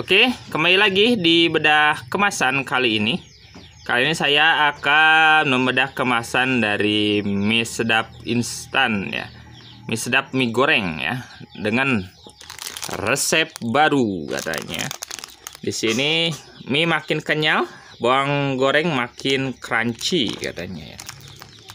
Oke, kembali lagi di bedah kemasan kali ini. Kali ini saya akan membedah kemasan dari mie sedap instan ya. Mie sedap mie goreng ya dengan resep baru katanya. Di sini mie makin kenyal, bawang goreng makin crunchy katanya ya.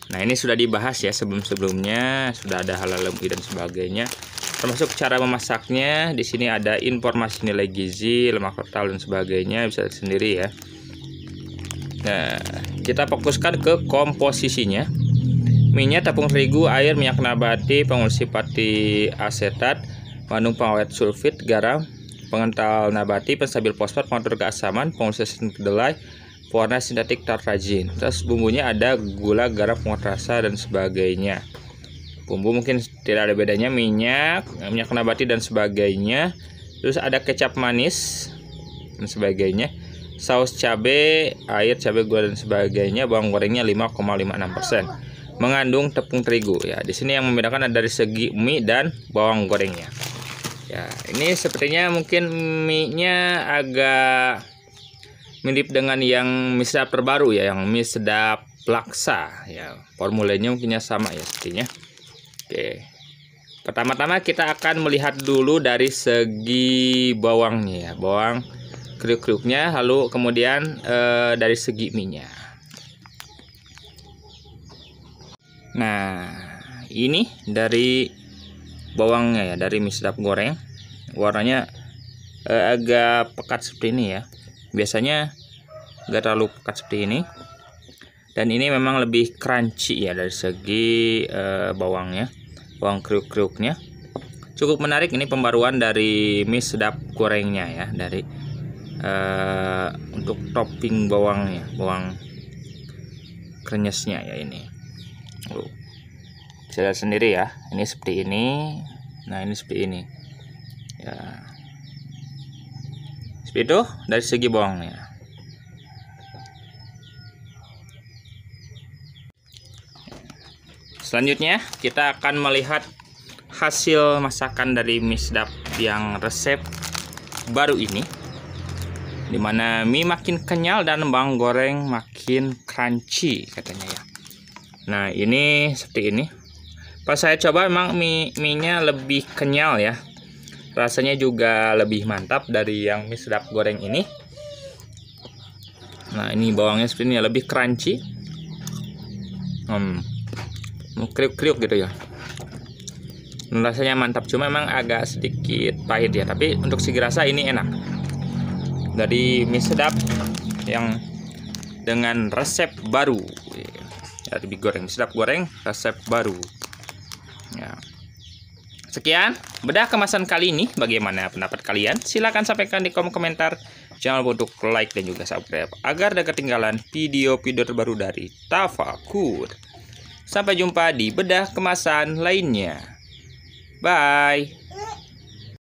Nah, ini sudah dibahas ya sebelum-sebelumnya, sudah ada lembut dan sebagainya termasuk cara memasaknya di sini ada informasi nilai gizi lemak total dan sebagainya bisa sendiri ya nah kita fokuskan ke komposisinya minyak tepung terigu air minyak nabati pati asetat mengandung pengawet sulfit garam pengental nabati penstabil fosfat pengatur keasaman pengurus kedelai pewarna sintetik tartrazin terus bumbunya ada gula garam penguat rasa dan sebagainya bumbu mungkin tidak ada bedanya minyak minyak nabati dan sebagainya terus ada kecap manis dan sebagainya saus cabe air cabe gula dan sebagainya bawang gorengnya 5,56% mengandung tepung terigu ya di sini yang membedakan ada dari segi mie dan bawang gorengnya ya ini sepertinya mungkin mie nya agak mirip dengan yang mie sedap terbaru ya yang mie sedap laksa ya formulanya mungkinnya sama ya sepertinya Oke. Pertama-tama kita akan melihat dulu dari segi bawangnya ya, bawang kriuk-kriuknya lalu kemudian e, dari segi minyak. Nah, ini dari bawangnya ya, dari mie sedap goreng. Warnanya e, agak pekat seperti ini ya. Biasanya enggak terlalu pekat seperti ini dan ini memang lebih crunchy ya dari segi uh, bawangnya bawang kriuk-kriuknya cukup menarik ini pembaruan dari mie sedap gorengnya ya dari uh, untuk topping bawangnya bawang krenyesnya ya ini uh, bisa lihat sendiri ya ini seperti ini nah ini seperti ini ya seperti itu dari segi bawangnya Selanjutnya kita akan melihat hasil masakan dari misdap yang resep baru ini dimana mie makin kenyal dan bang goreng makin crunchy katanya ya nah ini seperti ini pas saya coba memang mie, mie nya lebih kenyal ya rasanya juga lebih mantap dari yang mie sedap goreng ini nah ini bawangnya seperti ini ya, lebih crunchy hmm kriuk-kriuk gitu ya hmm, rasanya mantap cuma memang agak sedikit pahit ya tapi untuk segi rasa ini enak dari mie sedap yang dengan resep baru dari lebih goreng sedap goreng resep baru ya. sekian bedah kemasan kali ini bagaimana pendapat kalian silahkan sampaikan di kolom komentar jangan lupa untuk like dan juga subscribe agar tidak ketinggalan video-video terbaru dari Tafakur Sampai jumpa di bedah kemasan lainnya. Bye.